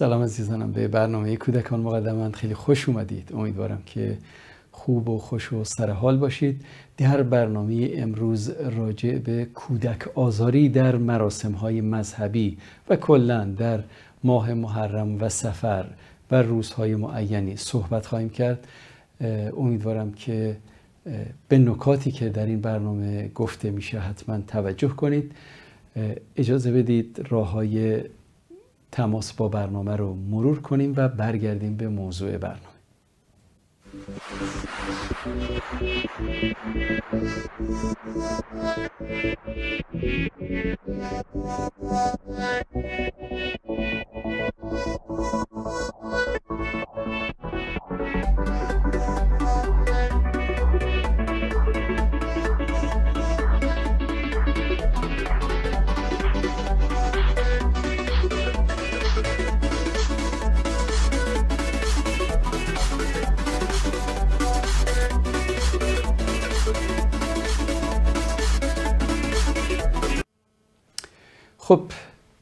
سلام عزیزانم به برنامه کودکان مقدمند خیلی خوش اومدید امیدوارم که خوب و خوش و سرحال باشید در برنامه امروز راجع به کودک آزاری در مراسم های مذهبی و کلا در ماه محرم و سفر و روزهای معینی صحبت خواهیم کرد امیدوارم که به نکاتی که در این برنامه گفته میشه حتما توجه کنید اجازه بدید راه های تماس با برنامه رو مرور کنیم و برگردیم به موضوع برنامه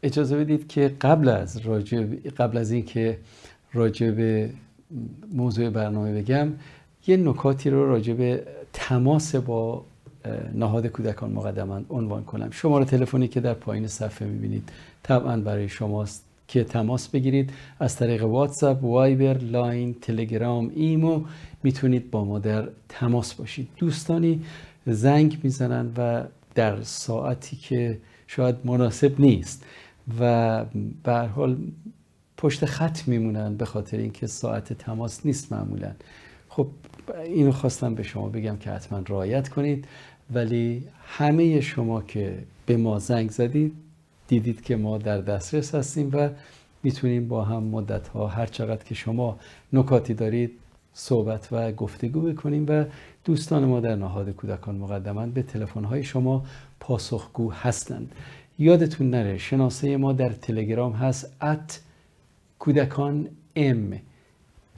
اجازه بدید که قبل از راجب قبل از اینکه راجع موضوع برنامه بگم یه نکاتی رو راجب تماس با نهاد کودکان مقدمان عنوان کنم شماره تلفنی که در پایین صفحه میبینید طبعا برای شماست که تماس بگیرید از طریق واتساپ، وایبر، لاین، تلگرام، ایمو میتونید با ما در تماس باشید دوستانی زنگ میزنند و در ساعتی که شاید مناسب نیست و به حال پشت خط میمونن به خاطر اینکه ساعت تماس نیست معمولا خب اینو خواستم به شما بگم که حتما رعایت کنید ولی همه شما که به ما زنگ زدید دیدید که ما در دسترس هستیم و میتونیم با هم مدت ها هر چقدر که شما نکاتی دارید صحبت و گفتگو بکنیم و دوستان ما در نهاد کودکان مقدمان به تلفن های شما پاسخگو هستند یادتون نره شناسه ما در تلگرام هست ات کودکان ام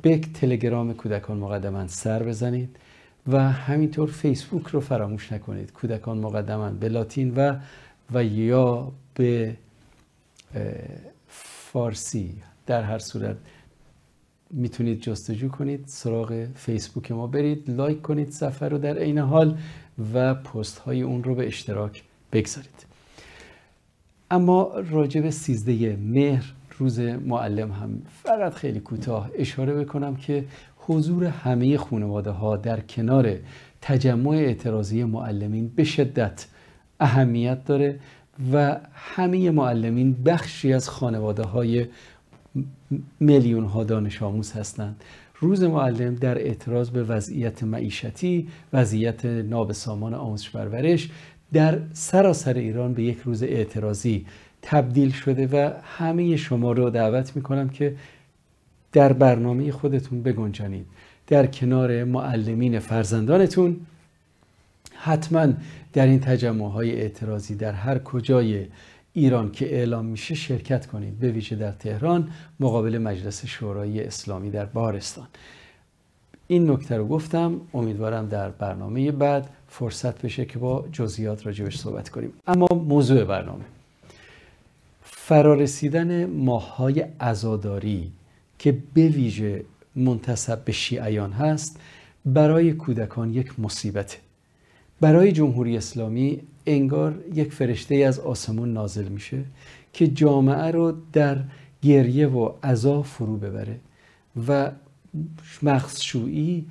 به تلگرام کودکان مقدما سر بزنید و همینطور فیسبوک رو فراموش نکنید کودکان مقدما به لاتین و و یا به فارسی در هر صورت میتونید جستجو کنید سراغ فیسبوک ما برید لایک کنید صفحه رو در عین حال و پست های اون رو به اشتراک بگذارید اما راجب سیزده مهر روز معلم هم فقط خیلی کوتاه اشاره بکنم که حضور همه خانواده ها در کنار تجمع اعتراضی معلمین به شدت اهمیت داره و همه معلمین بخشی از خانواده های میلیون ها دانش آموز هستند روز معلم در اعتراض به وضعیت معیشتی، وضعیت نابسامان آموزش پرورش، در سراسر ایران به یک روز اعتراضی تبدیل شده و همه شما رو دعوت کنم که در برنامه خودتون بگنجانید در کنار معلمین فرزندانتون حتما در این تجمع های اعتراضی در هر کجای ایران که اعلام میشه شرکت کنید به ویژه در تهران مقابل مجلس شورای اسلامی در بارستان این نکته رو گفتم امیدوارم در برنامه بعد فرصت بشه که با جزئیات راجبش صحبت کنیم اما موضوع برنامه فرارسیدن های عزاداری که به ویژه منتصب به شیعیان هست برای کودکان یک مصیبت، برای جمهوری اسلامی انگار یک فرشته از آسمون نازل میشه که جامعه رو در گریه و عذا فرو ببره و مخصشویی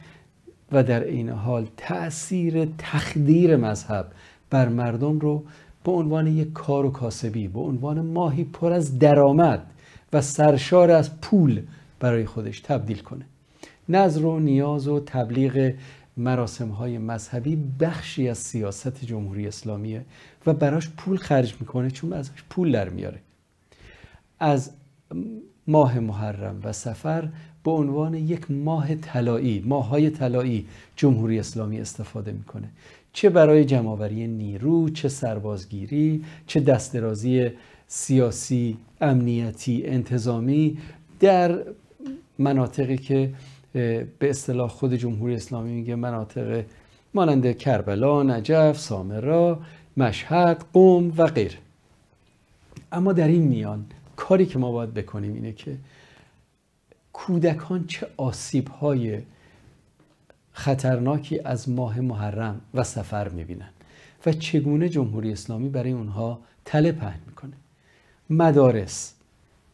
و در این حال تاثیر تخدیر مذهب بر مردم رو به عنوان یک کار و کاسبی به عنوان ماهی پر از درآمد و سرشار از پول برای خودش تبدیل کنه نظر و نیاز و تبلیغ مراسم های مذهبی بخشی از سیاست جمهوری اسلامیه و براش پول خرج میکنه چون ازش پول در میاره از ماه محرم و سفر به عنوان یک ماه طلایی ماههای طلایی جمهوری اسلامی استفاده میکنه چه برای جمعآوری نیرو چه سربازگیری چه دسترازی سیاسی امنیتی انتظامی در مناطقی که به اصطلاح خود جمهوری اسلامی میگه مناطق مانند کربلا، نجف، سامرا، مشهد، قوم و غیر اما در این میان کاری که ما باید بکنیم اینه که کودکان چه آسیب های خطرناکی از ماه محرم و سفر میبینن و چگونه جمهوری اسلامی برای اونها تله پهن میکنه مدارس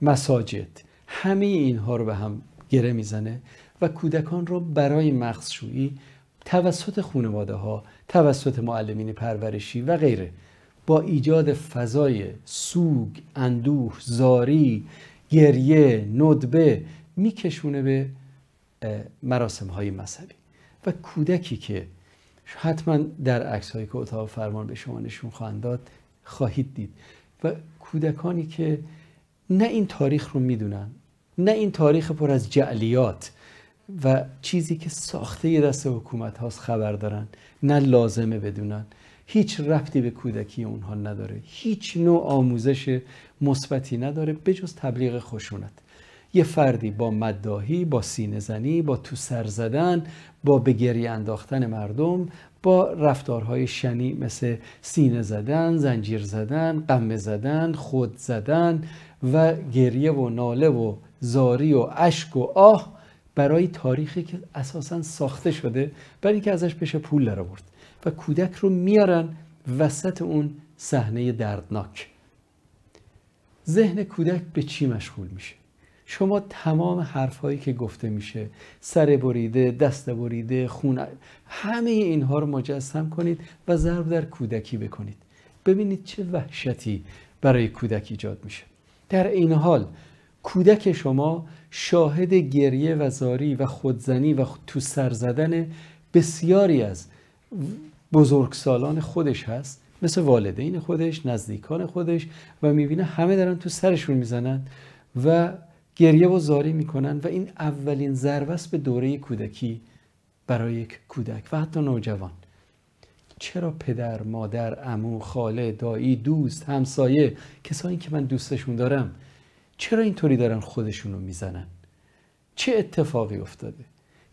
مساجد همه اینها رو به هم گره میزنه و کودکان رو برای مخصوی توسط خانواده ها توسط معلمین پرورشی و غیره با ایجاد فضای سوگ، اندوه، زاری، گریه، ندبه میکشونه به مراسم های مذهبی و کودکی که حتما در عکس هایی که اتاق فرمان به شما نشون خواهند داد خواهید دید و کودکانی که نه این تاریخ رو میدونن نه این تاریخ پر از جعلیات و چیزی که ساخته دست حکومت هاست خبر دارن نه لازمه بدونن هیچ رفتی به کودکی اونها نداره هیچ نوع آموزش مثبتی نداره بجز تبلیغ خشونت یه فردی با مداهی با سینه زنی با تو سر زدن با به انداختن مردم با رفتارهای شنی مثل سینه زدن زنجیر زدن قمه زدن خود زدن و گریه و ناله و زاری و اشک و آه برای تاریخی که اساسا ساخته شده برای اینکه ازش بشه پول در آورد و کودک رو میارن وسط اون صحنه دردناک ذهن کودک به چی مشغول میشه شما تمام حرفهایی که گفته میشه سر بریده دست بریده خون همه اینها رو مجسم کنید و ضرب در کودکی بکنید ببینید چه وحشتی برای کودک ایجاد میشه در این حال کودک شما شاهد گریه و زاری و خودزنی و تو سر زدن بسیاری از بزرگسالان خودش هست مثل والدین خودش نزدیکان خودش و میبینه همه دارن تو سرشون میزنن و گریه و زاری میکنن و این اولین ضربه به دوره کودکی برای یک کودک و حتی نوجوان چرا پدر، مادر، عمو، خاله، دایی، دوست، همسایه کسانی که من دوستشون دارم چرا اینطوری دارن خودشون رو میزنن؟ چه اتفاقی افتاده؟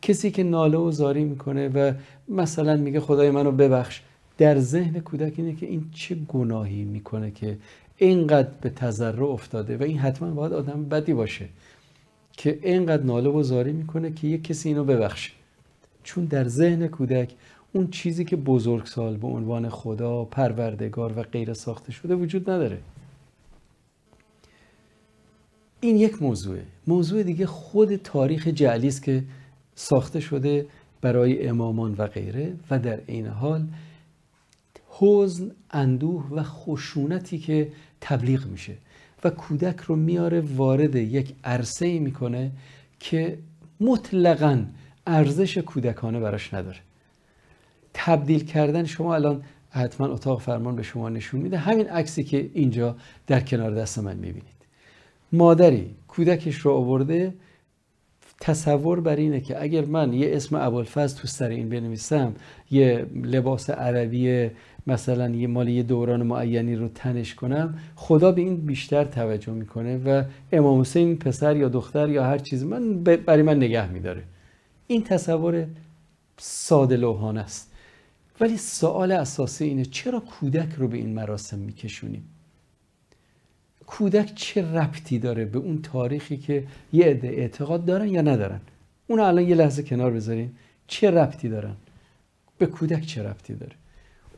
کسی که ناله و زاری میکنه و مثلا میگه خدای منو ببخش در ذهن کودک اینه که این چه گناهی میکنه که اینقدر به تذرع افتاده و این حتما باید آدم بدی باشه که اینقدر ناله و زاری میکنه که یه کسی اینو ببخشه چون در ذهن کودک اون چیزی که بزرگسال به عنوان خدا، پروردگار و غیر ساخته شده وجود نداره این یک موضوعه موضوع دیگه خود تاریخ جعلی است که ساخته شده برای امامان و غیره و در این حال حزن اندوه و خشونتی که تبلیغ میشه و کودک رو میاره وارد یک عرصه ای میکنه که مطلقا ارزش کودکانه براش نداره تبدیل کردن شما الان حتما اتاق فرمان به شما نشون میده همین عکسی که اینجا در کنار دست من میبینید مادری کودکش رو آورده تصور بر اینه که اگر من یه اسم ابوالفضل تو سر این بنویسم یه لباس عربی مثلا یه مال یه دوران معینی رو تنش کنم خدا به این بیشتر توجه میکنه و امام حسین پسر یا دختر یا هر چیز من برای من نگه میداره این تصور ساده لوحان است ولی سوال اساسی اینه چرا کودک رو به این مراسم میکشونیم کودک چه ربطی داره به اون تاریخی که یه عده اعتقاد دارن یا ندارن اون الان یه لحظه کنار بذاریم چه ربطی دارن به کودک چه ربطی داره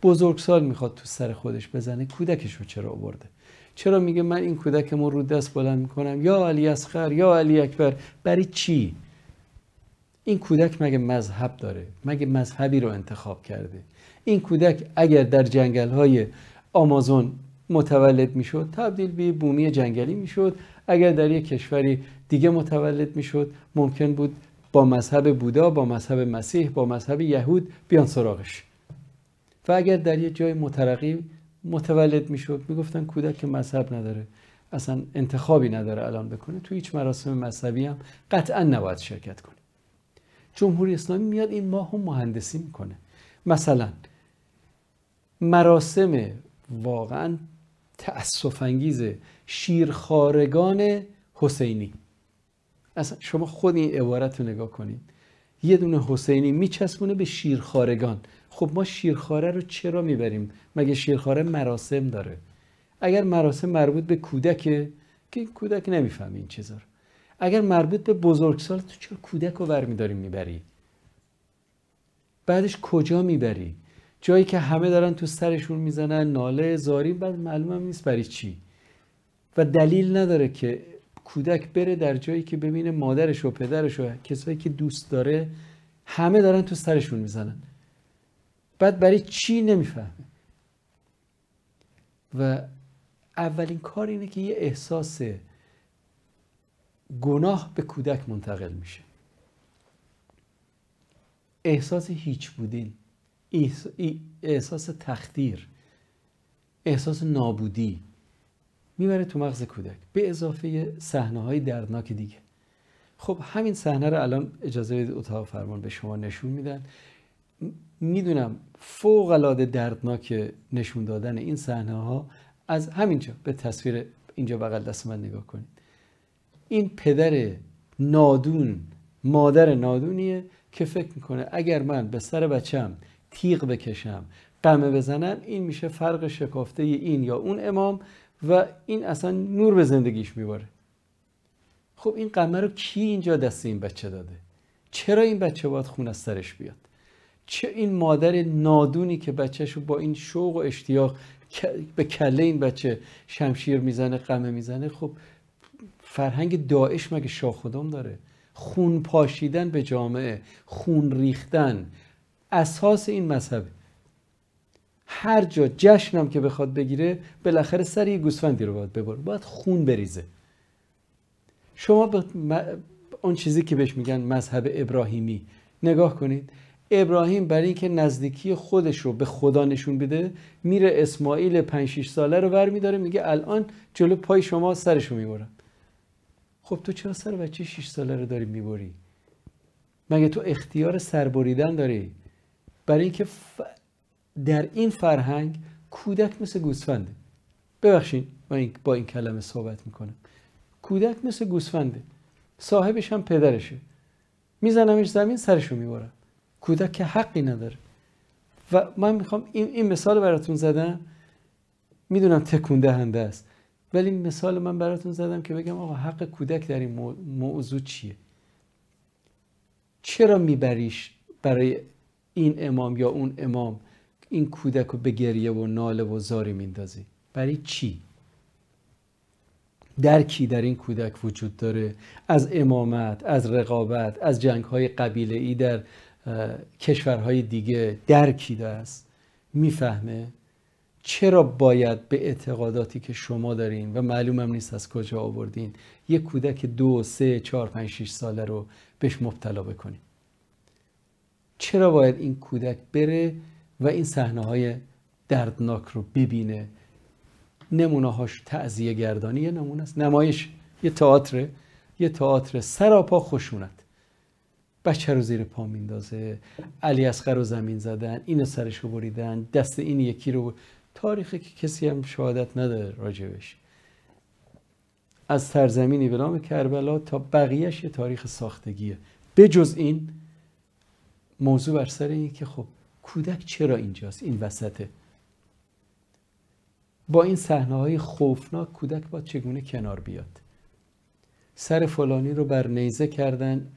بزرگسال میخواد تو سر خودش بزنه کودکش رو چرا آورده چرا میگه من این کودک رو دست بلند میکنم یا علی اصغر یا علی اکبر برای چی این کودک مگه مذهب داره مگه مذهبی رو انتخاب کرده این کودک اگر در جنگل های آمازون متولد میشد تبدیل به بومی جنگلی میشد اگر در یک کشوری دیگه متولد میشد ممکن بود با مذهب بودا با مذهب مسیح با مذهب یهود بیان سراغش و اگر در یه جای مترقی متولد میشد میگفتن کودک که مذهب نداره اصلا انتخابی نداره الان بکنه تو هیچ مراسم مذهبی هم قطعا نباید شرکت کنه جمهوری اسلامی میاد این ماه هم مهندسی میکنه مثلا مراسم واقعا تأصف انگیز شیرخارگان حسینی اصلا شما خود این عبارت رو نگاه کنید یه دونه حسینی میچسبونه به شیرخارگان خب ما شیرخواره رو چرا میبریم مگه شیرخواره مراسم داره اگر مراسم مربوط به کودکه که کودک نمیفهمه این چیزا رو اگر مربوط به بزرگسال تو چرا کودک رو برمیداریم میبری بعدش کجا میبری جایی که همه دارن تو سرشون میزنن ناله زاری بعد معلومم نیست برای چی و دلیل نداره که کودک بره در جایی که ببینه مادرش و پدرش و کسایی که دوست داره همه دارن تو سرشون میزنن بعد برای چی نمیفهمه و اولین کار اینه که یه احساس گناه به کودک منتقل میشه احساس هیچ بودین احساس تخدیر احساس نابودی میبره تو مغز کودک به اضافه صحنه های دردناک دیگه خب همین صحنه رو الان اجازه اتاق فرمان به شما نشون میدن میدونم فوق العاده دردناک نشون دادن این صحنه ها از همینجا به تصویر اینجا بغل دست من نگاه کنید این پدر نادون مادر نادونیه که فکر میکنه اگر من به سر بچم تیغ بکشم قمه بزنم این میشه فرق شکافته این یا اون امام و این اصلا نور به زندگیش میباره خب این قمه رو کی اینجا دست این بچه داده چرا این بچه باید خون از سرش بیاد چه این مادر نادونی که بچهشو با این شوق و اشتیاق به کله این بچه شمشیر میزنه قمه میزنه خب فرهنگ داعش مگه خودم داره خون پاشیدن به جامعه خون ریختن اساس این مذهبه هر جا جشنم که بخواد بگیره بالاخره سر یه گوسفندی رو باید ببره باید خون بریزه شما به اون چیزی که بهش میگن مذهب ابراهیمی نگاه کنید ابراهیم برای اینکه نزدیکی خودش رو به خدا نشون بده میره اسماعیل 5 6 ساله رو برمی میگه الان جلو پای شما سرش رو میبرم خب تو چرا سر بچه 6 ساله رو داری میبری مگه تو اختیار سربریدن داری برای اینکه در این فرهنگ کودک مثل گوسفنده ببخشید من این... با این کلمه صحبت میکنم کودک مثل گوسفنده صاحبش هم پدرشه میزنمش زمین سرشو میبرم کودک حقی نداره و من میخوام این, این مثال براتون زدم میدونم تکون دهنده است ولی مثال من براتون زدم که بگم آقا حق کودک در این موضوع چیه چرا میبریش برای این امام یا اون امام این کودک رو به گریه و ناله و زاری میندازی برای چی کی در این کودک وجود داره از امامت از رقابت از جنگ های قبیله ای در کشورهای دیگه درکیده است میفهمه چرا باید به اعتقاداتی که شما دارین و معلومم نیست از کجا آوردین یک کودک دو، سه، چهار، پنج، شیش ساله رو بهش مبتلا بکنیم چرا باید این کودک بره و این صحنه های دردناک رو ببینه نمونه هاش تعذیه گردانی یه نمونه است نمایش یه تئاتر یه تئاتر سراپا خشونت بچه رو زیر پا میندازه علی اصغر رو زمین زدن این سرش رو بریدن دست این یکی رو تاریخ تاریخی که کسی هم شهادت نداره راجبش از سرزمینی به نام کربلا تا بقیهش یه تاریخ ساختگیه بجز این موضوع بر سر این که خب کودک چرا اینجاست این وسطه با این صحنه های خوفناک کودک با چگونه کنار بیاد سر فلانی رو بر نیزه کردن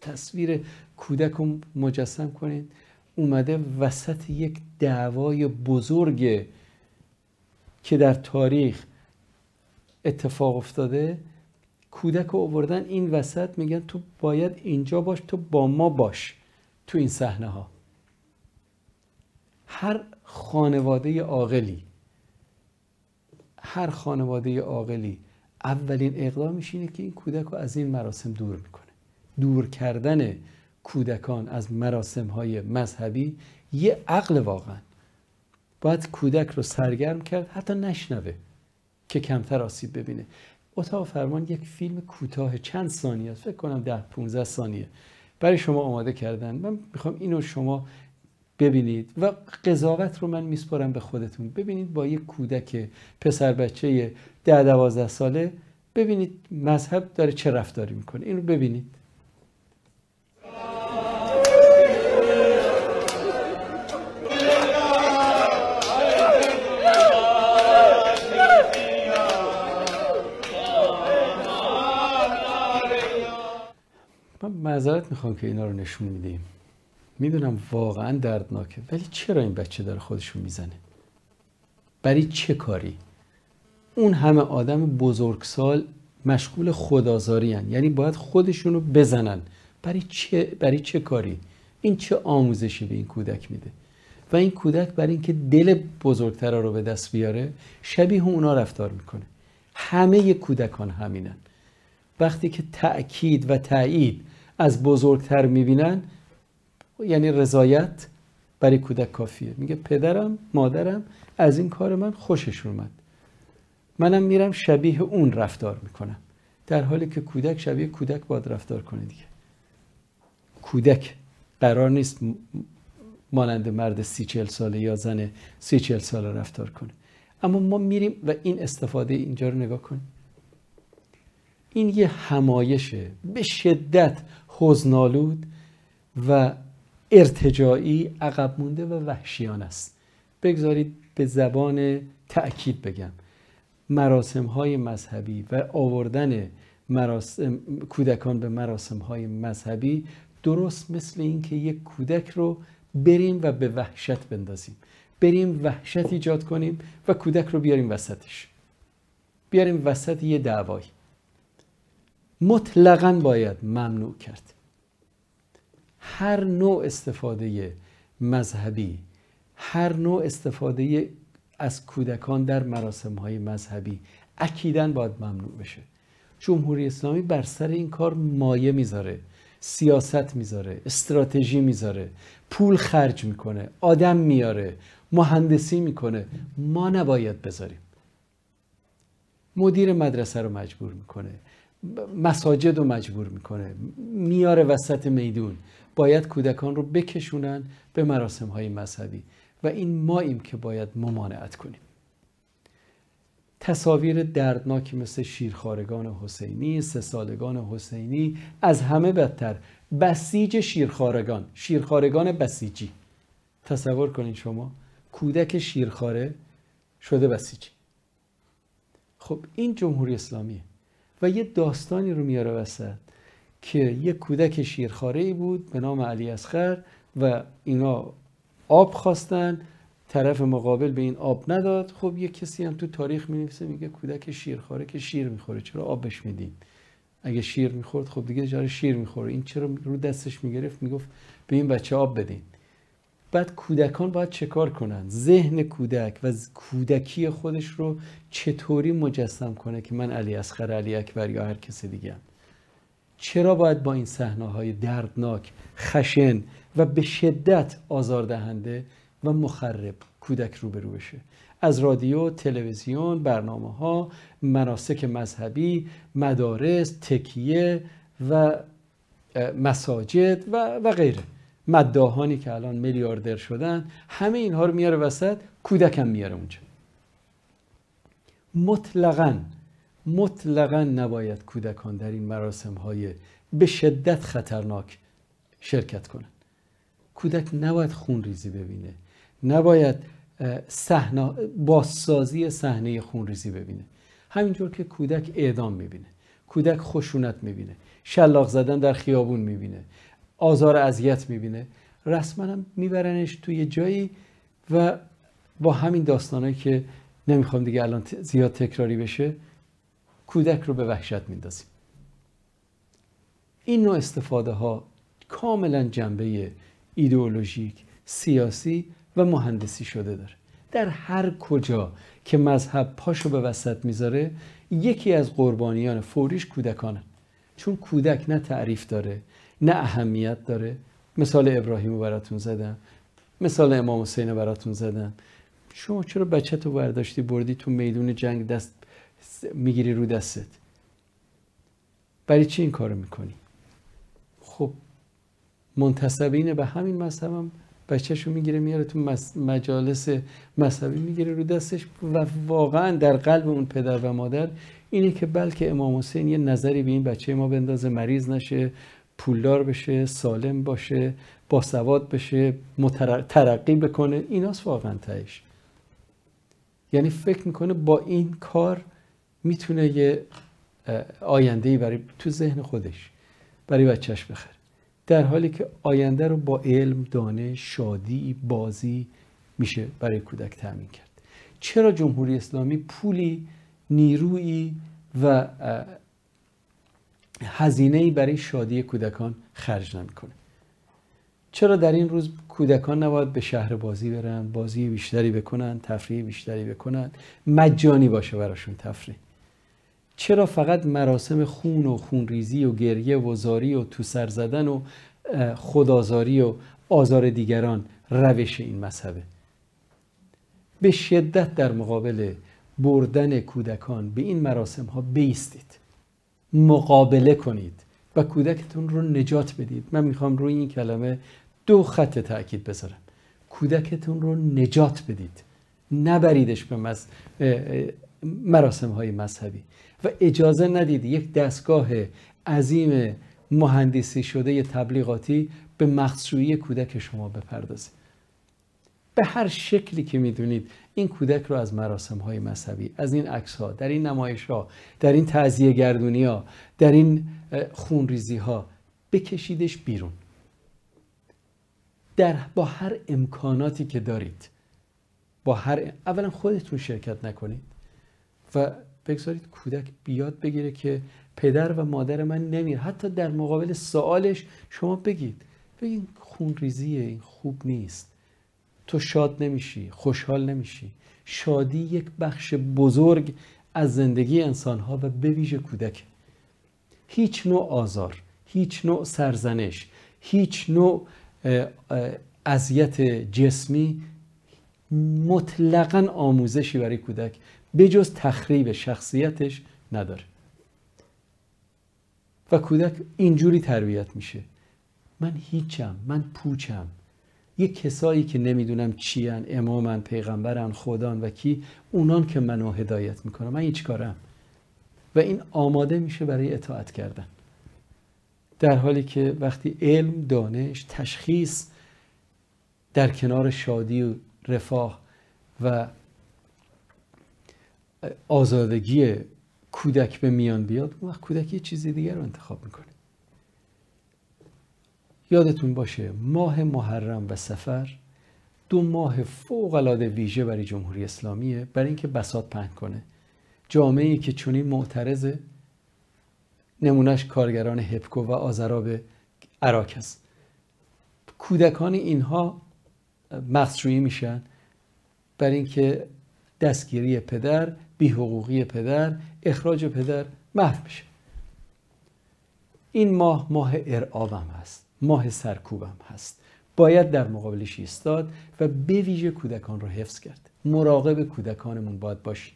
تصویر کودک رو مجسم کنین اومده وسط یک دعوای بزرگ که در تاریخ اتفاق افتاده کودک رو آوردن این وسط میگن تو باید اینجا باش تو با ما باش تو این صحنه ها هر خانواده عاقلی هر خانواده عاقلی اولین اقدامش اینه که این کودک رو از این مراسم دور میکنه دور کردن کودکان از مراسم های مذهبی یه عقل واقعا باید کودک رو سرگرم کرد حتی نشنوه که کمتر آسیب ببینه اتاق فرمان یک فیلم کوتاه چند ثانیه فکر کنم ده 15 ثانیه برای شما آماده کردن من میخوام اینو شما ببینید و قضاوت رو من میسپارم به خودتون ببینید با یک کودک پسر بچه ده دوازده ساله ببینید مذهب داره چه رفتاری میکنه اینو ببینید من معذرت میخوام که اینا رو نشون میدیم میدونم واقعا دردناکه ولی چرا این بچه داره خودشون میزنه برای چه کاری اون همه آدم بزرگسال مشغول هن. یعنی باید خودشون رو بزنن برای چه برای چه کاری این چه آموزشی به این کودک میده و این کودک برای اینکه دل بزرگترا رو به دست بیاره شبیه اونا رفتار میکنه همه کودکان همینن وقتی که تأکید و تایید از بزرگتر میبینن یعنی رضایت برای کودک کافیه میگه پدرم مادرم از این کار من خوشش اومد منم میرم شبیه اون رفتار میکنم در حالی که کودک شبیه کودک باید رفتار کنه دیگه کودک قرار نیست مانند مرد سی چل ساله یا زن سی چل ساله رفتار کنه اما ما میریم و این استفاده اینجا رو نگاه کنیم این یه همایشه به شدت حزنالود و ارتجاعی عقب مونده و وحشیان است بگذارید به زبان تأکید بگم مراسم های مذهبی و آوردن مراسم، کودکان به مراسم های مذهبی درست مثل اینکه یک کودک رو بریم و به وحشت بندازیم بریم وحشت ایجاد کنیم و کودک رو بیاریم وسطش بیاریم وسط یه دعوایی مطلقا باید ممنوع کرد هر نوع استفاده مذهبی هر نوع استفاده از کودکان در مراسم های مذهبی اکیدن باید ممنوع بشه جمهوری اسلامی بر سر این کار مایه میذاره سیاست میذاره استراتژی میذاره پول خرج میکنه آدم میاره مهندسی میکنه ما نباید بذاریم مدیر مدرسه رو مجبور میکنه مساجد رو مجبور میکنه میاره وسط میدون باید کودکان رو بکشونن به مراسم های مذهبی و این ایم که باید ممانعت کنیم تصاویر دردناکی مثل شیرخارگان حسینی، سه سالگان حسینی از همه بدتر بسیج شیرخارگان، شیرخارگان بسیجی تصور کنین شما کودک شیرخاره شده بسیجی خب این جمهوری اسلامیه و یه داستانی رو میاره وسط که یک کودک شیرخاره ای بود به نام علی اسخر و اینا آب خواستن طرف مقابل به این آب نداد خب یه کسی هم تو تاریخ می نویسه میگه کودک شیرخواره که شیر میخوره چرا آبش میدین اگه شیر میخورد خب دیگه جاره شیر میخوره این چرا رو دستش میگرفت میگفت به این بچه آب بدین بعد کودکان باید چه کار کنن ذهن کودک و کودکی خودش رو چطوری مجسم کنه که من علی اصغر علی اکبر یا هر کسی دیگه چرا باید با این صحنه های دردناک خشن و به شدت آزاردهنده و مخرب کودک روبرو بشه از رادیو، تلویزیون، برنامه ها، مناسک مذهبی، مدارس، تکیه و مساجد و, و غیره مداهانی که الان میلیاردر شدن همه اینها رو میاره وسط کودکم میاره اونجا مطلقاً مطلقا نباید کودکان در این مراسم های به شدت خطرناک شرکت کنند کودک نباید خون ریزی ببینه نباید صحنه بازسازی صحنه خون ریزی ببینه همینجور که کودک اعدام میبینه کودک خشونت میبینه شلاق زدن در خیابون میبینه آزار اذیت میبینه رسما هم میبرنش توی جایی و با همین داستانهایی که نمیخوام دیگه الان زیاد تکراری بشه کودک رو به وحشت میندازیم این نوع استفاده ها کاملا جنبه ایدئولوژیک سیاسی و مهندسی شده داره در هر کجا که مذهب پاشو به وسط میذاره یکی از قربانیان فوریش کودکانه چون کودک نه تعریف داره نه اهمیت داره مثال ابراهیم رو براتون زدم مثال امام حسین براتون زدم شما چرا بچه تو برداشتی بردی تو میدون جنگ دست میگیری رو دستت برای چی این کارو میکنی خب منتصب به همین مذهبم هم بچهشو میگیره میاره تو مجالس مذهبی میگیره رو دستش و واقعا در قلب اون پدر و مادر اینه که بلکه امام حسین یه نظری به این بچه ما بندازه مریض نشه پولدار بشه سالم باشه باسواد بشه ترقی بکنه ایناس واقعا تهش یعنی فکر میکنه با این کار میتونه یه آینده برای تو ذهن خودش برای بچهش بخره در حالی که آینده رو با علم دانش شادی بازی میشه برای کودک تامین کرد چرا جمهوری اسلامی پولی نیرویی و هزینه برای شادی کودکان خرج نمیکنه چرا در این روز کودکان نباید به شهر بازی برن بازی بیشتری بکنن تفریح بیشتری بکنن مجانی باشه براشون تفریح چرا فقط مراسم خون و خونریزی و گریه و زاری و تو سر زدن و خدازاری و آزار دیگران روش این مذهبه به شدت در مقابل بردن کودکان به این مراسم ها بیستید مقابله کنید و کودکتون رو نجات بدید من میخوام روی این کلمه دو خط تاکید بذارم کودکتون رو نجات بدید نبریدش به مراسم های مذهبی و اجازه ندید یک دستگاه عظیم مهندسی شده یه تبلیغاتی به مخصوی کودک شما بپردازه به هر شکلی که میدونید این کودک رو از مراسم های مذهبی از این عکس ها در این نمایش ها در این تعذیه گردونی ها در این ریزی ها بکشیدش بیرون در با هر امکاناتی که دارید با هر اولا خودتون شرکت نکنید و بگذارید کودک بیاد بگیره که پدر و مادر من نمیره حتی در مقابل سوالش شما بگید بگید خون ریزیه این خوب نیست تو شاد نمیشی خوشحال نمیشی شادی یک بخش بزرگ از زندگی انسانها و به ویژه کودک هیچ نوع آزار هیچ نوع سرزنش هیچ نوع اذیت جسمی مطلقا آموزشی برای کودک به جز تخریب شخصیتش نداره و کودک اینجوری تربیت میشه من هیچم من پوچم یه کسایی که نمیدونم چیان امامن پیغمبرن خدان و کی اونان که منو هدایت میکنم. من هیچ کارم و این آماده میشه برای اطاعت کردن در حالی که وقتی علم دانش تشخیص در کنار شادی و رفاه و آزادگی کودک به میان بیاد اون وقت کودک یه چیز دیگر رو انتخاب میکنه یادتون باشه ماه محرم و سفر دو ماه فوق العاده ویژه برای جمهوری اسلامیه برای اینکه بساط پهن کنه جامعه که چنین معترض نمونهش کارگران هپکو و آزراب عراق است کودکان اینها مخصوصی میشن برای اینکه دستگیری پدر حقوقی پدر اخراج پدر محو میشه این ماه ماه ارعابم هست ماه سرکوبم هست باید در مقابلش ایستاد و به ویژه کودکان رو حفظ کرد مراقب کودکانمون باید باشید.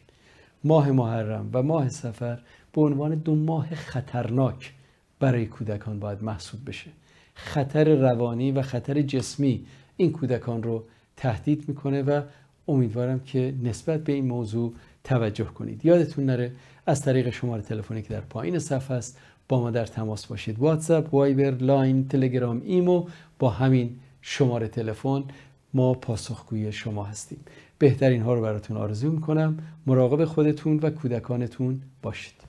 ماه محرم و ماه سفر به عنوان دو ماه خطرناک برای کودکان باید محسوب بشه خطر روانی و خطر جسمی این کودکان رو تهدید میکنه و امیدوارم که نسبت به این موضوع توجه کنید یادتون نره از طریق شماره تلفنی که در پایین صفحه است با ما در تماس باشید واتساپ وایبر لاین تلگرام ایمو با همین شماره تلفن ما پاسخگوی شما هستیم بهترین ها رو براتون آرزو کنم مراقب خودتون و کودکانتون باشید